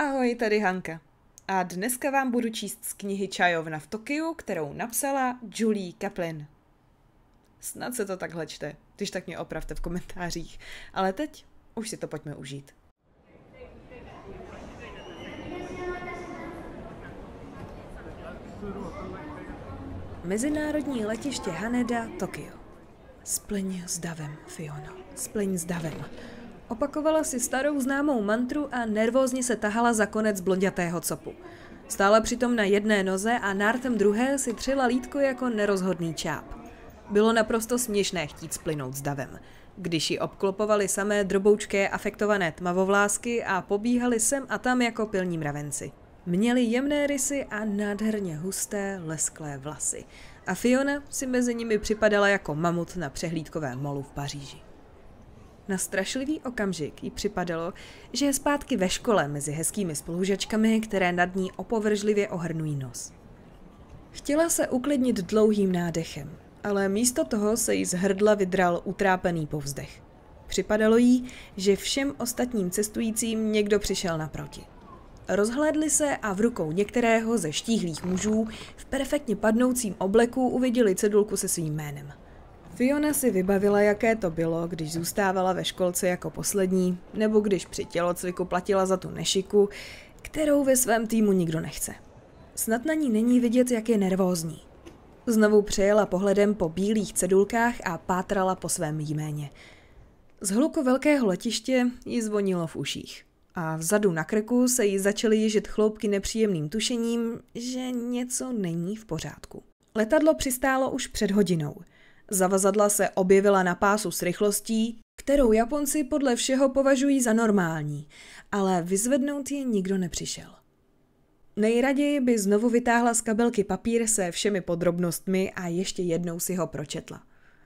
Ahoj, tady Hanka. A dneska vám budu číst z knihy Čajovna v Tokiu, kterou napsala Julie Kaplan. Snad se to takhle čte, když tak mě opravte v komentářích. Ale teď už si to pojďme užít. Mezinárodní letiště Haneda, Tokio. Splň s davem, Fiona. Splň s davem. Opakovala si starou známou mantru a nervózně se tahala za konec blondětého copu. Stála přitom na jedné noze a nártem druhé si třela lítko jako nerozhodný čáp. Bylo naprosto směšné chtít splynout s davem. Když ji obklopovali samé droboučké afektované tmavovlásky a pobíhali sem a tam jako pilní mravenci. Měli jemné rysy a nádherně husté, lesklé vlasy. A Fiona si mezi nimi připadala jako mamut na přehlídkovém molu v Paříži na strašlivý okamžik jí připadalo, že je zpátky ve škole mezi hezkými spolužačkami, které nad ní opovržlivě ohrnují nos. Chtěla se uklidnit dlouhým nádechem, ale místo toho se jí z hrdla vydral utrápený povzdech. Připadalo jí, že všem ostatním cestujícím někdo přišel naproti. Rozhlédli se a v rukou některého ze štíhlých mužů v perfektně padnoucím obleku uviděli cedulku se svým jménem – Fiona si vybavila, jaké to bylo, když zůstávala ve školce jako poslední, nebo když při tělocviku platila za tu nešiku, kterou ve svém týmu nikdo nechce. Snad na ní není vidět, jak je nervózní. Znovu přejela pohledem po bílých cedulkách a pátrala po svém jméně. Z hluku velkého letiště ji zvonilo v uších. A vzadu na krku se jí začaly ježit chloupky nepříjemným tušením, že něco není v pořádku. Letadlo přistálo už před hodinou – Zavazadla se objevila na pásu s rychlostí, kterou Japonci podle všeho považují za normální, ale vyzvednout ji nikdo nepřišel. Nejraději by znovu vytáhla z kabelky papír se všemi podrobnostmi a ještě jednou si ho pročetla.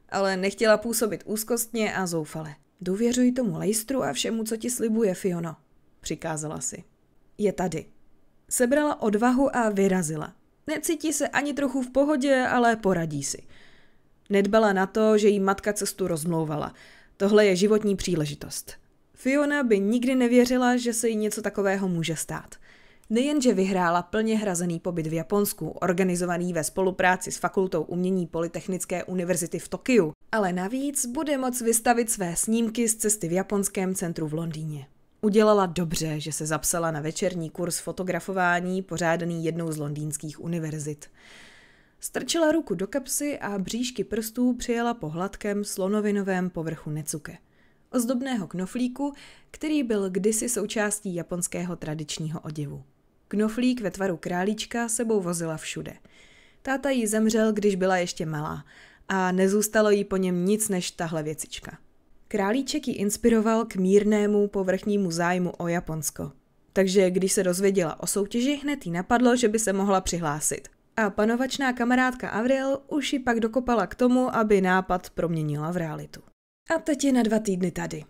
Ale nechtěla působit úzkostně a zoufale. Důvěřuj tomu lejstru a všemu, co ti slibuje, Fiona, přikázala si. Je tady. Sebrala odvahu a vyrazila. Necítí se ani trochu v pohodě, ale poradí si – Nedbala na to, že jí matka cestu rozmlouvala. Tohle je životní příležitost. Fiona by nikdy nevěřila, že se jí něco takového může stát. Nejenže vyhrála plně hrazený pobyt v Japonsku, organizovaný ve spolupráci s Fakultou umění Polytechnické univerzity v Tokiu, ale navíc bude moc vystavit své snímky z cesty v Japonském centru v Londýně. Udělala dobře, že se zapsala na večerní kurz fotografování pořádaný jednou z londýnských univerzit. Strčila ruku do kapsy a bříšky prstů přijela po hladkém slonovinovém povrchu necuke. Ozdobného knoflíku, který byl kdysi součástí japonského tradičního oděvu. Knoflík ve tvaru králíčka sebou vozila všude. Táta jí zemřel, když byla ještě malá a nezůstalo jí po něm nic než tahle věcička. Králíček ji inspiroval k mírnému povrchnímu zájmu o Japonsko. Takže když se dozvěděla o soutěži, hned jí napadlo, že by se mohla přihlásit. A panovačná kamarádka Avril už ji pak dokopala k tomu, aby nápad proměnila v realitu. A teď je na dva týdny tady.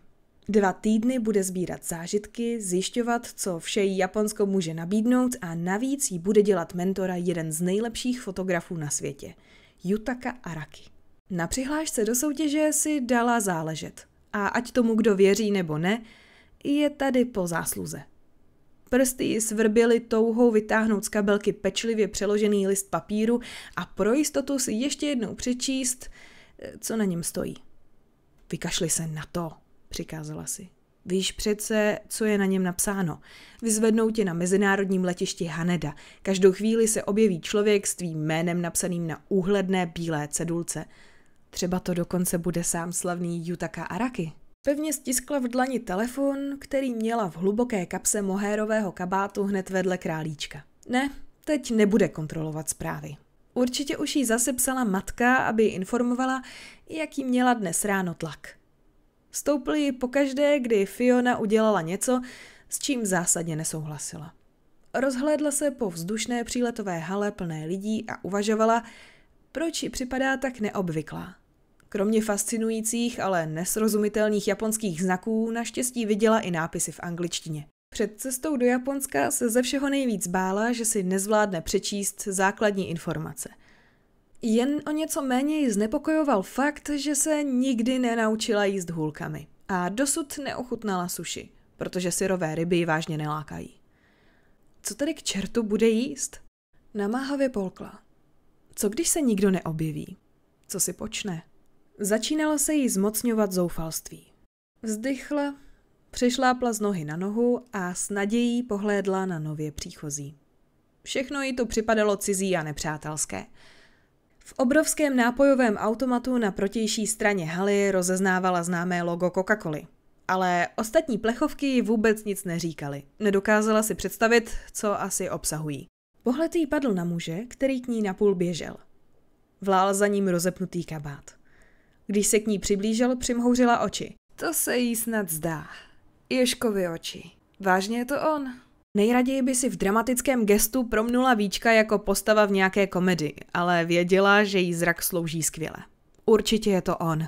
Dva týdny bude sbírat zážitky, zjišťovat, co vše jí Japonsko může nabídnout a navíc jí bude dělat mentora jeden z nejlepších fotografů na světě, Yutaka Araki. Na přihlášce do soutěže si dala záležet. A ať tomu kdo věří nebo ne, je tady po zásluze prsty ji svrběly touhou vytáhnout z kabelky pečlivě přeložený list papíru a pro jistotu si ještě jednou přečíst, eh, co na něm stojí. Vykašli se na to, přikázala si. Víš přece, co je na něm napsáno. Vyzvednou tě na mezinárodním letišti Haneda. Každou chvíli se objeví člověk s tvým jménem napsaným na úhledné bílé cedulce. Třeba to dokonce bude sám slavný Jutaka Araki. Pevně stiskla v dlani telefon, který měla v hluboké kapse mohérového kabátu hned vedle králíčka. Ne, teď nebude kontrolovat zprávy. Určitě už jí zase psala matka, aby ji informovala, jaký měla dnes ráno tlak. Stoupil ji pokaždé, kdy Fiona udělala něco, s čím zásadně nesouhlasila. Rozhlédla se po vzdušné příletové hale plné lidí a uvažovala, proč ji připadá tak neobvyklá. Kromě fascinujících, ale nesrozumitelných japonských znaků naštěstí viděla i nápisy v angličtině. Před cestou do Japonska se ze všeho nejvíc bála, že si nezvládne přečíst základní informace. Jen o něco méně ji znepokojoval fakt, že se nikdy nenaučila jíst hůlkami a dosud neochutnala suši, protože syrové ryby ji vážně nelákají. Co tedy k čertu bude jíst? Namáhavě polkla. Co když se nikdo neobjeví? Co si počne? Začínalo se jí zmocňovat zoufalství. Vzdychla, přešlápla z nohy na nohu a s nadějí pohlédla na nově příchozí. Všechno jí to připadalo cizí a nepřátelské. V obrovském nápojovém automatu na protější straně haly rozeznávala známé logo Coca-Coly. Ale ostatní plechovky ji vůbec nic neříkaly. Nedokázala si představit, co asi obsahují. Pohled jí padl na muže, který k ní napůl běžel. Vlál za ním rozepnutý kabát. Když se k ní přiblížil, přimhouřila oči. To se jí snad zdá. Ješkovi oči. Vážně je to on? Nejraději by si v dramatickém gestu promnula Víčka jako postava v nějaké komedii, ale věděla, že jí zrak slouží skvěle. Určitě je to on.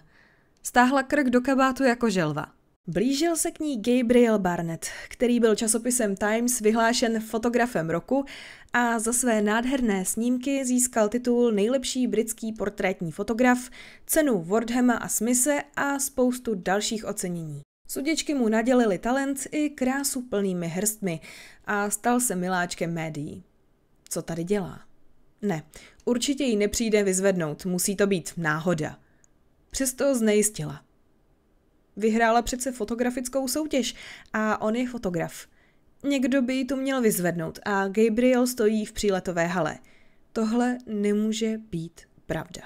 Stáhla krk do kabátu jako želva. Blížil se k ní Gabriel Barnett, který byl časopisem Times vyhlášen fotografem roku a za své nádherné snímky získal titul Nejlepší britský portrétní fotograf, cenu Wardhama a Smise a spoustu dalších ocenění. Suděčky mu nadělili talent i krásu plnými hrstmi a stal se miláčkem médií. Co tady dělá? Ne, určitě ji nepřijde vyzvednout, musí to být náhoda. Přesto znejistila. Vyhrála přece fotografickou soutěž a on je fotograf. Někdo by ji to měl vyzvednout a Gabriel stojí v příletové hale. Tohle nemůže být pravda.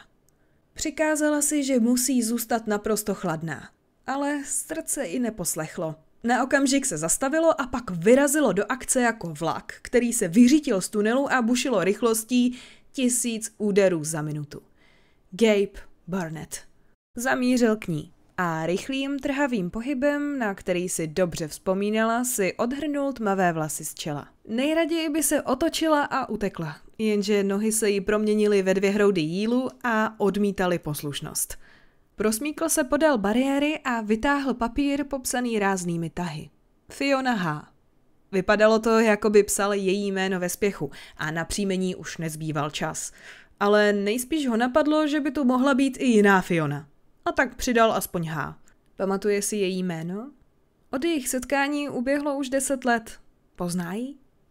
Přikázala si, že musí zůstat naprosto chladná, ale srdce i neposlechlo. Na okamžik se zastavilo a pak vyrazilo do akce jako vlak, který se vyřítil z tunelu a bušilo rychlostí tisíc úderů za minutu. Gabe Barnett zamířil k ní a rychlým trhavým pohybem, na který si dobře vzpomínala, si odhrnul tmavé vlasy z čela. Nejraději by se otočila a utekla, jenže nohy se jí proměnily ve dvě hroudy jílu a odmítaly poslušnost. Prosmíkl se podél bariéry a vytáhl papír popsaný ráznými tahy. Fiona H. Vypadalo to, jako by psal její jméno ve spěchu a na příjmení už nezbýval čas. Ale nejspíš ho napadlo, že by tu mohla být i jiná Fiona a tak přidal aspoň H. Pamatuje si její jméno? Od jejich setkání uběhlo už deset let. Pozná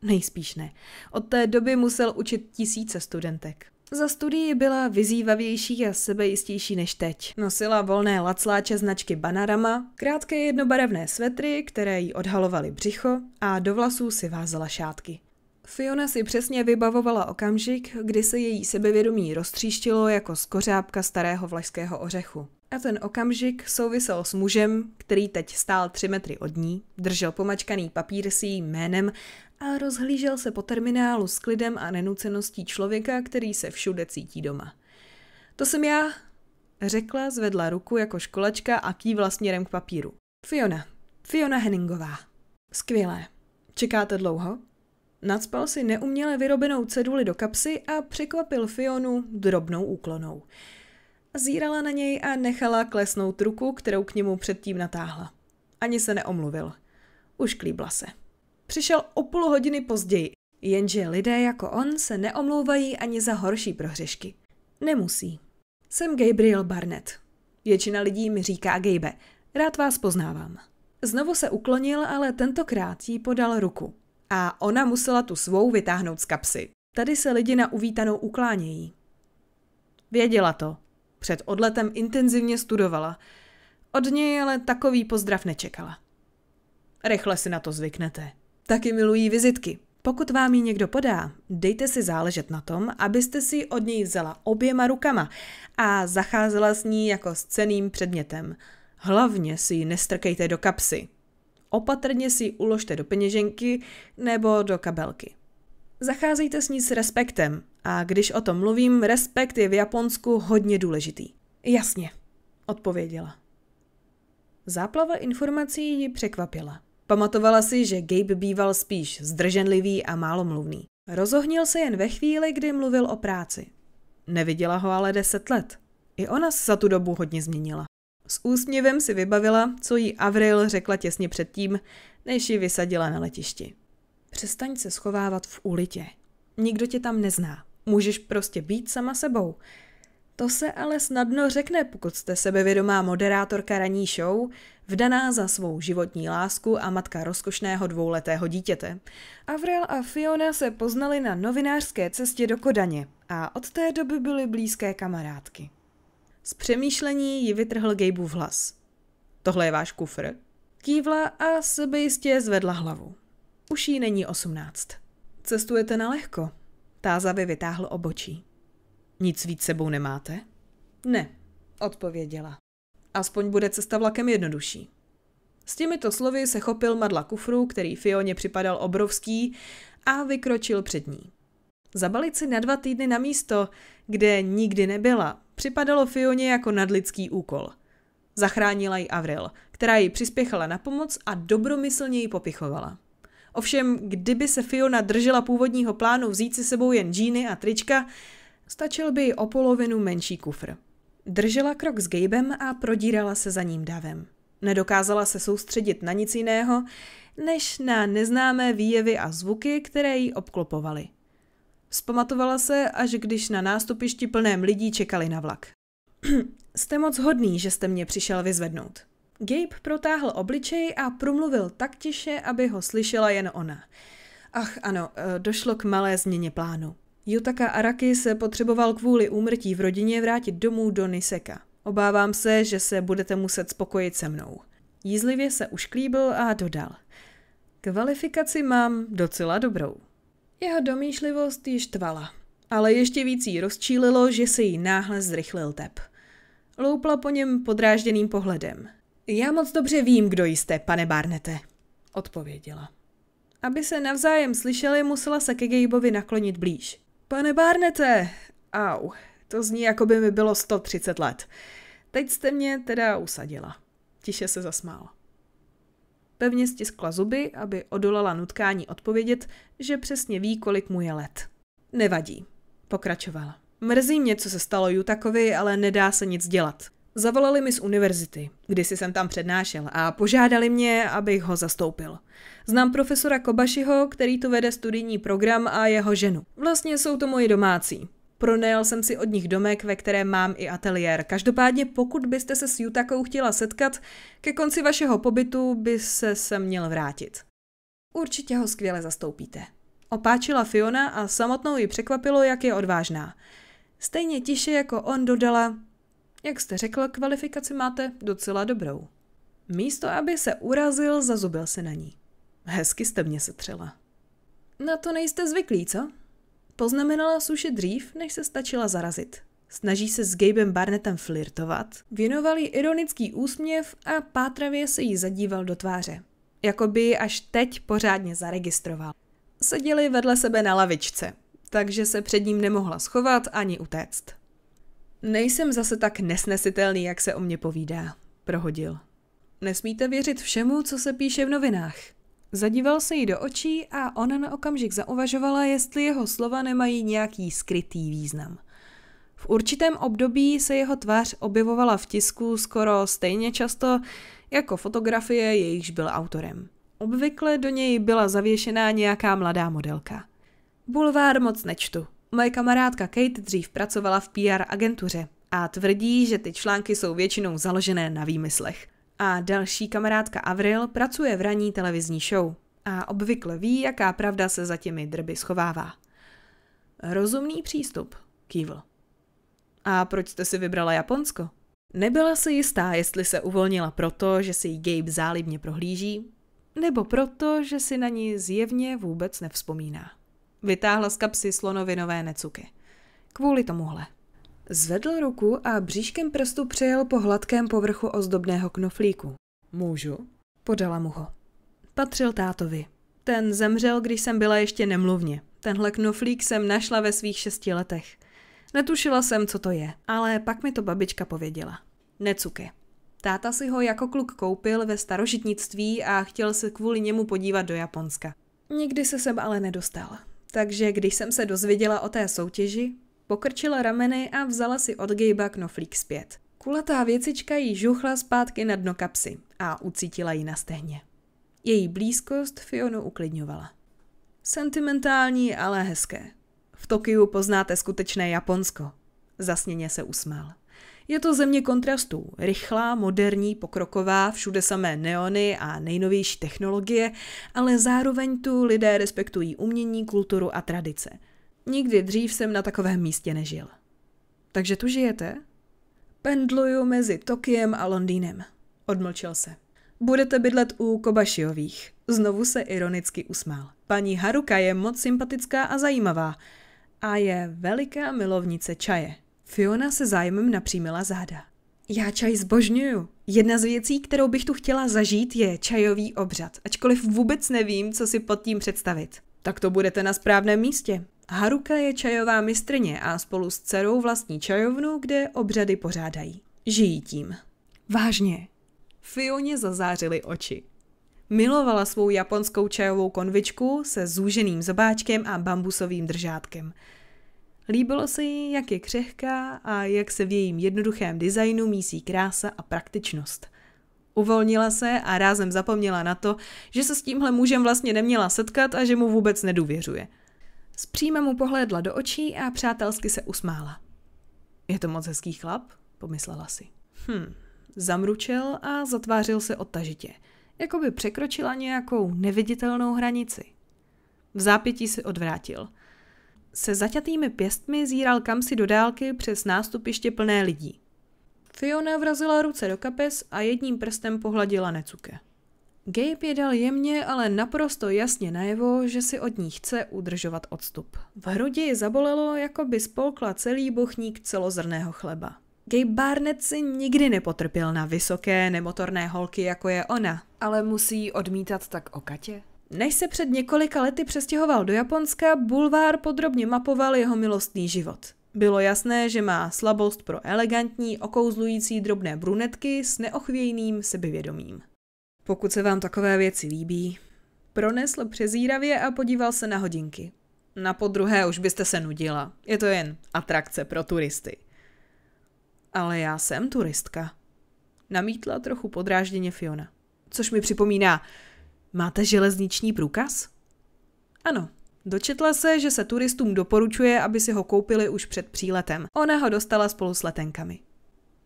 Nejspíš ne. Od té doby musel učit tisíce studentek. Za studii byla vyzývavější a sebejistější než teď. Nosila volné lacláče značky Banarama, krátké jednobarevné svetry, které jí odhalovaly břicho a do vlasů si vázala šátky. Fiona si přesně vybavovala okamžik, kdy se její sebevědomí roztříštilo jako skořápka starého vlašského ořechu. A ten okamžik souvisel s mužem, který teď stál tři metry od ní, držel pomačkaný papír s jejím jménem a rozhlížel se po terminálu s klidem a nenuceností člověka, který se všude cítí doma. To jsem já, řekla, zvedla ruku jako školačka a kývla směrem k papíru. Fiona. Fiona Henningová. Skvělé. Čekáte dlouho? Nadspal si neuměle vyrobenou ceduli do kapsy a překvapil Fionu drobnou úklonou. Zírala na něj a nechala klesnout ruku, kterou k němu předtím natáhla. Ani se neomluvil. Už klíbla se. Přišel o půl hodiny později, jenže lidé jako on se neomlouvají ani za horší prohřešky. Nemusí. Jsem Gabriel Barnett. Většina lidí mi říká Gabe. Rád vás poznávám. Znovu se uklonil, ale tentokrát jí podal ruku. A ona musela tu svou vytáhnout z kapsy. Tady se lidi na uvítanou uklánějí. Věděla to, před odletem intenzivně studovala. Od něj ale takový pozdrav nečekala. Rychle si na to zvyknete. Taky milují vizitky. Pokud vám ji někdo podá, dejte si záležet na tom, abyste si od něj vzala oběma rukama a zacházela s ní jako s ceným předmětem. Hlavně si ji nestrkejte do kapsy. Opatrně si ji uložte do peněženky nebo do kabelky. Zacházejte s ní s respektem, a když o tom mluvím, respekt je v Japonsku hodně důležitý. Jasně, odpověděla. Záplava informací ji překvapila. Pamatovala si, že Gabe býval spíš zdrženlivý a málomluvný. Rozohnil se jen ve chvíli, kdy mluvil o práci. Neviděla ho ale deset let. I ona se za tu dobu hodně změnila. S úsměvem si vybavila, co jí Avril řekla těsně předtím, než ji vysadila na letišti. Přestaň se schovávat v ulitě. Nikdo tě tam nezná. Můžeš prostě být sama sebou. To se ale snadno řekne, pokud jste sebevědomá moderátorka raní show, vdaná za svou životní lásku a matka rozkošného dvouletého dítěte. Avril a Fiona se poznali na novinářské cestě do Kodaně a od té doby byly blízké kamarádky. Z přemýšlení ji vytrhl v hlas. Tohle je váš kufr? Kývla a sebejistě zvedla hlavu. Už jí není osmnáct. Cestujete na lehko, Tázavě vytáhl obočí. Nic víc sebou nemáte? Ne, odpověděla. Aspoň bude cesta vlakem jednodušší. S těmito slovy se chopil madla kufru, který Fioně připadal obrovský, a vykročil před ní. Zabalit si na dva týdny na místo, kde nikdy nebyla, připadalo Fioně jako nadlidský úkol. Zachránila ji Avril, která ji přispěchala na pomoc a dobromyslně ji popichovala. Ovšem, kdyby se Fiona držela původního plánu vzít si sebou jen džíny a trička, stačil by o polovinu menší kufr. Držela krok s Gabem a prodírala se za ním davem. Nedokázala se soustředit na nic jiného, než na neznámé výjevy a zvuky, které ji obklopovaly. Vzpamatovala se, až když na nástupišti plném lidí čekali na vlak. jste moc hodný, že jste mě přišel vyzvednout. Gabe protáhl obličej a promluvil tak tiše, aby ho slyšela jen ona. Ach ano, eh, došlo k malé změně plánu. Jutaka Araki se potřeboval kvůli úmrtí v rodině vrátit domů do Niseka. Obávám se, že se budete muset spokojit se mnou. Jízlivě se ušklíbil a dodal. Kvalifikaci mám docela dobrou. Jeho domýšlivost již tvala, ale ještě víc jí rozčílilo, že se jí náhle zrychlil tep. Loupla po něm podrážděným pohledem – já moc dobře vím, kdo jste, pane Barnete, odpověděla. Aby se navzájem slyšeli, musela se ke Gabeovi naklonit blíž. Pane Barnete, au, to zní, jako by mi bylo 130 let. Teď jste mě teda usadila. Tiše se zasmál. Pevně stiskla zuby, aby odolala nutkání odpovědět, že přesně ví, kolik mu je let. Nevadí, pokračovala. Mrzí mě, co se stalo Jutakovi, ale nedá se nic dělat. Zavolali mi z univerzity, si jsem tam přednášel a požádali mě, abych ho zastoupil. Znám profesora Kobašiho, který tu vede studijní program a jeho ženu. Vlastně jsou to moji domácí. Pronajal jsem si od nich domek, ve kterém mám i ateliér. Každopádně pokud byste se s Jutakou chtěla setkat, ke konci vašeho pobytu by se sem měl vrátit. Určitě ho skvěle zastoupíte. Opáčila Fiona a samotnou ji překvapilo, jak je odvážná. Stejně tiše jako on dodala, jak jste řekl, kvalifikaci máte docela dobrou. Místo, aby se urazil, zazubil se na ní. Hezky jste mě setřela. Na to nejste zvyklí, co? Poznamenala suše dřív, než se stačila zarazit. Snaží se s Gabem Barnettem flirtovat, věnoval jí ironický úsměv a pátravě se jí zadíval do tváře. Jakoby ji až teď pořádně zaregistroval. Seděli vedle sebe na lavičce, takže se před ním nemohla schovat ani utéct. Nejsem zase tak nesnesitelný, jak se o mě povídá, prohodil. Nesmíte věřit všemu, co se píše v novinách. Zadíval se jí do očí a ona na okamžik zauvažovala, jestli jeho slova nemají nějaký skrytý význam. V určitém období se jeho tvář objevovala v tisku skoro stejně často jako fotografie, jejichž byl autorem. Obvykle do něj byla zavěšená nějaká mladá modelka. Bulvár moc nečtu, Moje kamarádka Kate dřív pracovala v PR agentuře a tvrdí, že ty články jsou většinou založené na výmyslech. A další kamarádka Avril pracuje v ranní televizní show a obvykle ví, jaká pravda se za těmi drby schovává. Rozumný přístup, kývl. A proč jste si vybrala Japonsko? Nebyla si jistá, jestli se uvolnila proto, že si Gabe zálibně prohlíží, nebo proto, že si na ní zjevně vůbec nevzpomíná. Vytáhla z kapsy slonovinové necuky. Kvůli tomuhle. Zvedl ruku a bříškem prstu přejel po hladkém povrchu ozdobného knoflíku. Můžu? Podala mu ho. Patřil tátovi. Ten zemřel, když jsem byla ještě nemluvně. Tenhle knoflík jsem našla ve svých šesti letech. Netušila jsem, co to je, ale pak mi to babička pověděla. Necuky. Táta si ho jako kluk koupil ve starožitnictví a chtěl se kvůli němu podívat do Japonska. Nikdy se sem ale nedostal. Takže když jsem se dozvěděla o té soutěži, pokrčila rameny a vzala si od Gabe'a knoflík zpět. Kulatá věcička jí žuchla zpátky na dno kapsy a ucítila ji na stehně. Její blízkost Fionu uklidňovala. Sentimentální, ale hezké. V Tokiu poznáte skutečné Japonsko. Zasněně se usmál. Je to země kontrastů, rychlá, moderní, pokroková, všude samé neony a nejnovější technologie, ale zároveň tu lidé respektují umění, kulturu a tradice. Nikdy dřív jsem na takovém místě nežil. Takže tu žijete? Pendluju mezi Tokiem a Londýnem. Odmlčel se. Budete bydlet u Kobašiových. Znovu se ironicky usmál. Paní Haruka je moc sympatická a zajímavá. A je veliká milovnice čaje. Fiona se zájmem napřímila záda. Já čaj zbožňuju. Jedna z věcí, kterou bych tu chtěla zažít, je čajový obřad, ačkoliv vůbec nevím, co si pod tím představit. Tak to budete na správném místě. Haruka je čajová mistrně a spolu s dcerou vlastní čajovnu, kde obřady pořádají. Žijí tím. Vážně. Fioně zazářily oči. Milovala svou japonskou čajovou konvičku se zúženým zobáčkem a bambusovým držátkem – Líbilo se jí, jak je křehká a jak se v jejím jednoduchém designu mísí krása a praktičnost. Uvolnila se a rázem zapomněla na to, že se s tímhle mužem vlastně neměla setkat a že mu vůbec nedůvěřuje. Zpříma mu pohlédla do očí a přátelsky se usmála. Je to moc hezký chlap, pomyslela si. Hm, zamručil a zatvářil se odtažitě, jako by překročila nějakou neviditelnou hranici. V zápětí se odvrátil – se zaťatými pěstmi zíral kamsi do dálky přes nástupiště plné lidí. Fiona vrazila ruce do kapes a jedním prstem pohladila Necuke. Gabe je dal jemně, ale naprosto jasně najevo, že si od ní chce udržovat odstup. V hrudi ji zabolelo, jako by spolkla celý bochník celozrného chleba. Gabe Barnett si nikdy nepotrpěl na vysoké, nemotorné holky, jako je ona, ale musí odmítat tak o Katě. Než se před několika lety přestěhoval do Japonska, Bulvár podrobně mapoval jeho milostný život. Bylo jasné, že má slabost pro elegantní, okouzlující drobné brunetky s neochvějným sebevědomím. Pokud se vám takové věci líbí, pronesl přezíravě a podíval se na hodinky. Na podruhé už byste se nudila. Je to jen atrakce pro turisty. Ale já jsem turistka. Namítla trochu podrážděně Fiona. Což mi připomíná, Máte železniční průkaz? Ano, Dočetla se, že se turistům doporučuje, aby si ho koupili už před příletem. Ona ho dostala spolu s letenkami.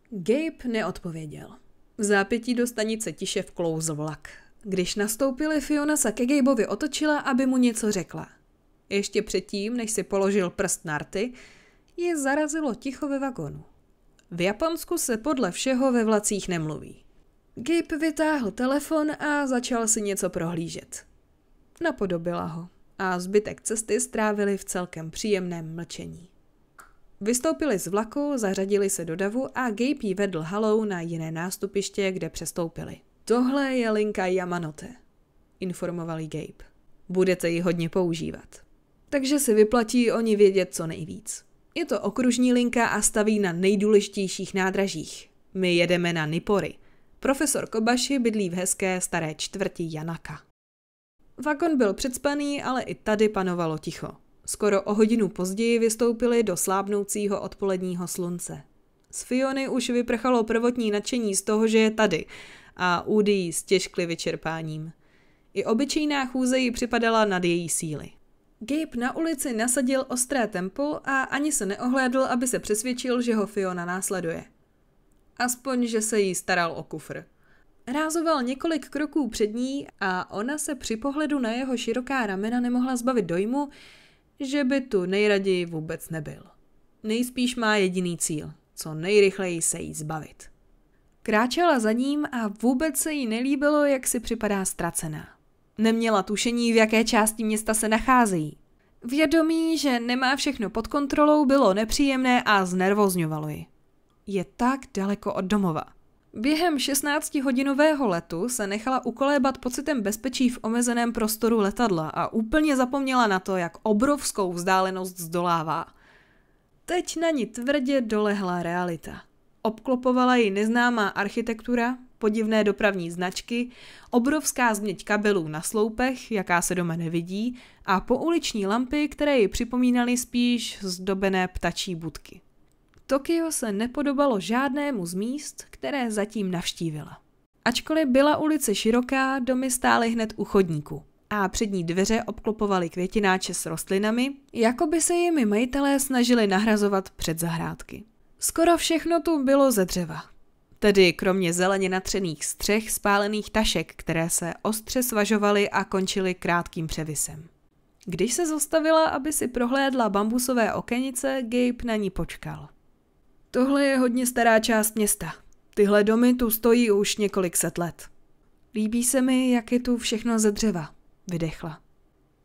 Gabe neodpověděl. V zápětí do stanice tiše vklouz vlak. Když nastoupili, Fiona se ke Gabeovi otočila, aby mu něco řekla. Ještě předtím, než si položil prst na rty, je zarazilo ticho ve vagonu. V Japonsku se podle všeho ve vlacích nemluví. Gabe vytáhl telefon a začal si něco prohlížet. Napodobila ho a zbytek cesty strávili v celkem příjemném mlčení. Vystoupili z vlaku, zařadili se do davu a Gabe ji vedl halou na jiné nástupiště, kde přestoupili. Tohle je linka Yamanote, informoval Gabe. Budete ji hodně používat. Takže si vyplatí oni vědět co nejvíc. Je to okružní linka a staví na nejdůležitějších nádražích. My jedeme na Nipory, Profesor Kobashi bydlí v hezké staré čtvrti Janaka. Vagon byl předspaný, ale i tady panovalo ticho. Skoro o hodinu později vystoupili do slábnoucího odpoledního slunce. Z Fiony už vyprchalo prvotní nadšení z toho, že je tady a Údy ji stěžkly vyčerpáním. I obyčejná chůze jí připadala nad její síly. Gabe na ulici nasadil ostré tempo a ani se neohlédl, aby se přesvědčil, že ho Fiona následuje. Aspoň, že se jí staral o kufr. Rázoval několik kroků před ní a ona se při pohledu na jeho široká ramena nemohla zbavit dojmu, že by tu nejraději vůbec nebyl. Nejspíš má jediný cíl – co nejrychleji se jí zbavit. Kráčela za ním a vůbec se jí nelíbilo, jak si připadá ztracená. Neměla tušení, v jaké části města se nacházejí. Vědomí, že nemá všechno pod kontrolou, bylo nepříjemné a znervozňovalo ji je tak daleko od domova. Během 16-hodinového letu se nechala ukolébat pocitem bezpečí v omezeném prostoru letadla a úplně zapomněla na to, jak obrovskou vzdálenost zdolává. Teď na ní tvrdě dolehla realita. Obklopovala ji neznámá architektura, podivné dopravní značky, obrovská změť kabelů na sloupech, jaká se doma nevidí, a pouliční lampy, které ji připomínaly spíš zdobené ptačí budky. Tokio se nepodobalo žádnému z míst, které zatím navštívila. Ačkoliv byla ulice široká, domy stály hned u chodníku a přední dveře obklopovaly květináče s rostlinami, jako by se jimi majitelé snažili nahrazovat před zahrádky. Skoro všechno tu bylo ze dřeva. Tedy kromě zeleně natřených střech spálených tašek, které se ostře svažovaly a končily krátkým převisem. Když se zastavila, aby si prohlédla bambusové okenice, Gabe na ní počkal. Tohle je hodně stará část města. Tyhle domy tu stojí už několik set let. Líbí se mi, jak je tu všechno ze dřeva, vydechla.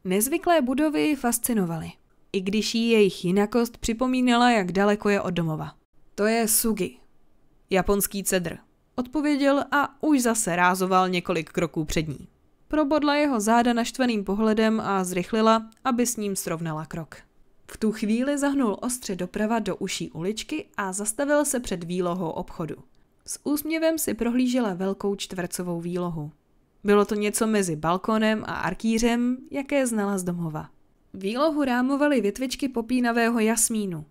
Nezvyklé budovy fascinovaly, i když jí jejich jinakost připomínala, jak daleko je od domova. To je sugi, japonský cedr, odpověděl a už zase rázoval několik kroků před ní. Probodla jeho záda naštveným pohledem a zrychlila, aby s ním srovnala krok. V tu chvíli zahnul ostře doprava do uší uličky a zastavil se před výlohou obchodu. S úsměvem si prohlížela velkou čtvercovou výlohu. Bylo to něco mezi balkonem a arkýřem, jaké znala z domova. Výlohu rámovaly větvičky popínavého jasmínu.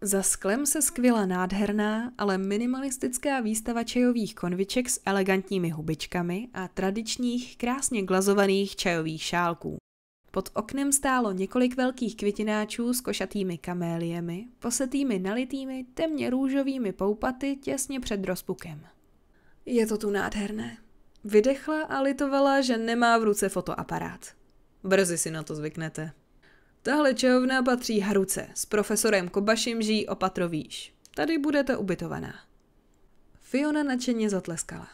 Za sklem se skvěla nádherná, ale minimalistická výstava čajových konviček s elegantními hubičkami a tradičních, krásně glazovaných čajových šálků. Pod oknem stálo několik velkých květináčů s košatými kaméliemi, posetými nalitými, temně růžovými poupaty těsně před rozpukem. Je to tu nádherné. Vydechla a litovala, že nemá v ruce fotoaparát. Brzy si na to zvyknete. Tahle čehovna patří Haruce, s profesorem Kobašim žijí opatrovíš. Tady budete ubytovaná. Fiona nadšeně zatleskala.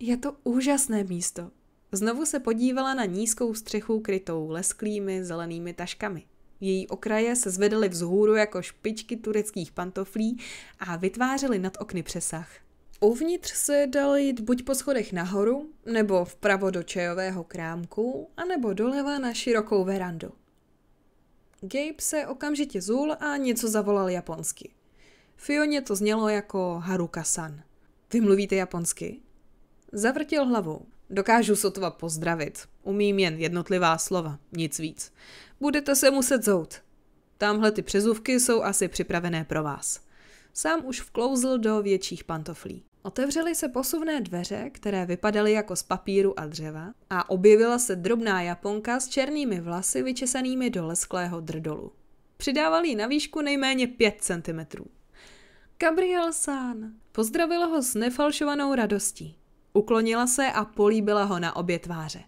Je to úžasné místo. Znovu se podívala na nízkou střechu krytou lesklými zelenými taškami. Její okraje se zvedaly vzhůru jako špičky tureckých pantoflí a vytvářely nad okny přesah. Uvnitř se dal jít buď po schodech nahoru, nebo vpravo do čajového krámku, anebo doleva na širokou verandu. Gabe se okamžitě zul a něco zavolal japonsky. Fioně to znělo jako Haruka-san. Vy mluvíte japonsky? Zavrtil hlavou. Dokážu sotva pozdravit. Umím jen jednotlivá slova, nic víc. Budete se muset zout. Tamhle ty přezůvky jsou asi připravené pro vás. Sám už vklouzl do větších pantoflí. Otevřely se posuvné dveře, které vypadaly jako z papíru a dřeva a objevila se drobná japonka s černými vlasy vyčesanými do lesklého drdolu. Přidával jí na výšku nejméně 5 cm. Gabriel Sán pozdravil ho s nefalšovanou radostí. Uklonila se a políbila ho na obě tváře.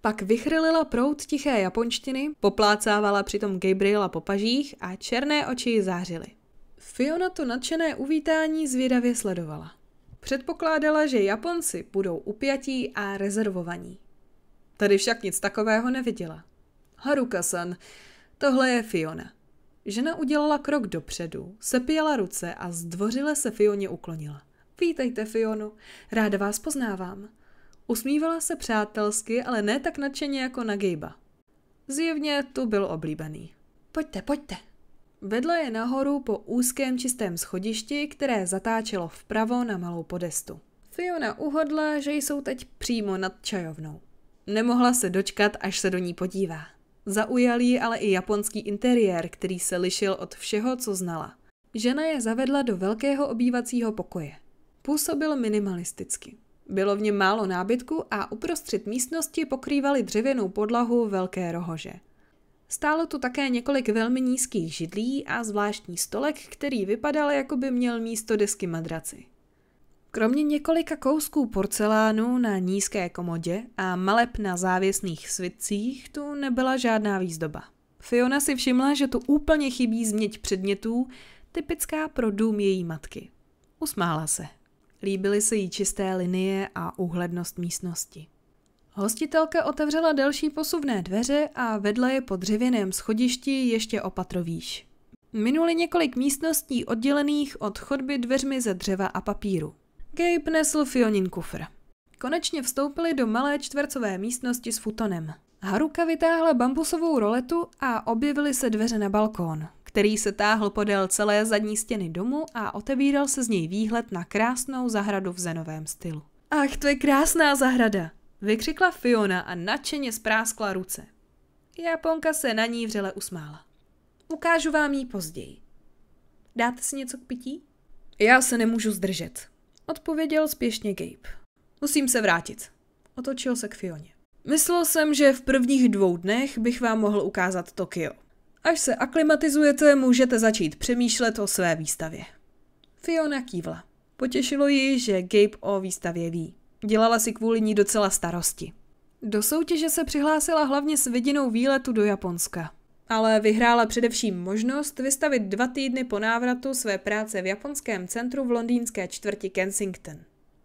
Pak vychrlila prout tiché japonštiny, poplácávala přitom Gabriela po pažích a černé oči zářily. Fiona to nadšené uvítání zvědavě sledovala. Předpokládala, že Japonci budou upjatí a rezervovaní. Tady však nic takového neviděla. Haruka-san, tohle je Fiona. Žena udělala krok dopředu, sepěla ruce a zdvořile se Fioně uklonila. Vítejte, Fionu. Ráda vás poznávám. Usmívala se přátelsky, ale ne tak nadšeně jako na Gejba. Zjevně tu byl oblíbený. Pojďte, pojďte. Vedla je nahoru po úzkém čistém schodišti, které zatáčelo vpravo na malou podestu. Fiona uhodla, že jsou teď přímo nad čajovnou. Nemohla se dočkat, až se do ní podívá. Zaujal ji ale i japonský interiér, který se lišil od všeho, co znala. Žena je zavedla do velkého obývacího pokoje. Působil minimalisticky. Bylo v něm málo nábytku a uprostřed místnosti pokrývali dřevěnou podlahu velké rohože. Stálo tu také několik velmi nízkých židlí a zvláštní stolek, který vypadal, jako by měl místo desky madraci. Kromě několika kousků porcelánu na nízké komodě a maleb na závěsných svitcích tu nebyla žádná výzdoba. Fiona si všimla, že tu úplně chybí změť předmětů, typická pro dům její matky. Usmála se. Líbily se jí čisté linie a úhlednost místnosti. Hostitelka otevřela další posuvné dveře a vedla je po dřevěném schodišti ještě opatrovíš. Minuli několik místností oddělených od chodby dveřmi ze dřeva a papíru. Gabe nesl Fionin kufr. Konečně vstoupili do malé čtvercové místnosti s futonem. Haruka vytáhla bambusovou roletu a objevily se dveře na balkón který se táhl podél celé zadní stěny domu a otevíral se z něj výhled na krásnou zahradu v zenovém stylu. Ach, to je krásná zahrada, vykřikla Fiona a nadšeně spráskla ruce. Japonka se na ní vřele usmála. Ukážu vám ji později. Dáte si něco k pití? Já se nemůžu zdržet, odpověděl spěšně Gabe. Musím se vrátit. Otočil se k Fioně. Myslel jsem, že v prvních dvou dnech bych vám mohl ukázat Tokio. Až se aklimatizujete, můžete začít přemýšlet o své výstavě. Fiona kývla. Potěšilo ji, že Gabe o výstavě ví. Dělala si kvůli ní docela starosti. Do soutěže se přihlásila hlavně s vidinou výletu do Japonska. Ale vyhrála především možnost vystavit dva týdny po návratu své práce v japonském centru v londýnské čtvrti Kensington.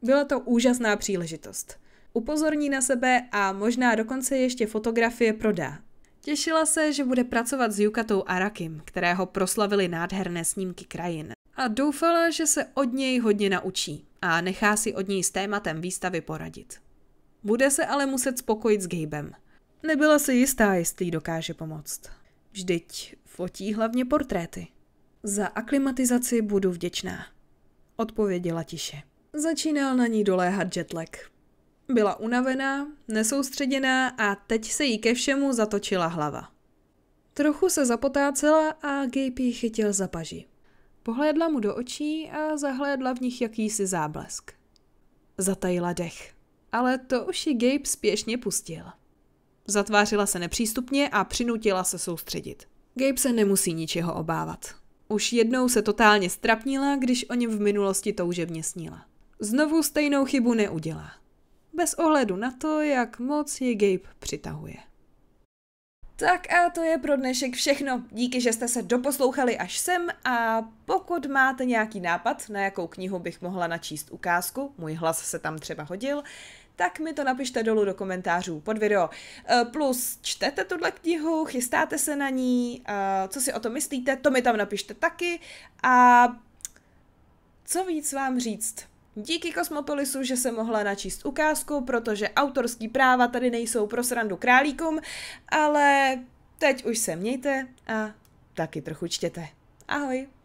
Byla to úžasná příležitost. Upozorní na sebe a možná dokonce ještě fotografie prodá. Těšila se, že bude pracovat s Yukatou Arakim, kterého proslavili nádherné snímky krajin. A doufala, že se od něj hodně naučí a nechá si od něj s tématem výstavy poradit. Bude se ale muset spokojit s Gabem. Nebyla si jistá, jestli dokáže pomoct. Vždyť fotí hlavně portréty. Za aklimatizaci budu vděčná, odpověděla tiše. Začínal na ní doléhat jetlag, byla unavená, nesoustředěná a teď se jí ke všemu zatočila hlava. Trochu se zapotácela a Gabe ji chytil za paži. Pohlédla mu do očí a zahlédla v nich jakýsi záblesk. Zatajila dech, ale to už ji Gabe spěšně pustil. Zatvářila se nepřístupně a přinutila se soustředit. Gabe se nemusí ničeho obávat. Už jednou se totálně strapnila, když o něm v minulosti toužebně snila. Znovu stejnou chybu neudělá bez ohledu na to, jak moc ji Gabe přitahuje. Tak a to je pro dnešek všechno. Díky, že jste se doposlouchali až sem a pokud máte nějaký nápad, na jakou knihu bych mohla načíst ukázku, můj hlas se tam třeba hodil, tak mi to napište dolů do komentářů pod video. Eh, plus, čtete tuhle knihu, chystáte se na ní, eh, co si o to myslíte, to mi tam napište taky a co víc vám říct. Díky Kosmopolisu, že se mohla načíst ukázku, protože autorský práva tady nejsou pro srandu králíkům, ale teď už se mějte a taky trochu čtěte. Ahoj!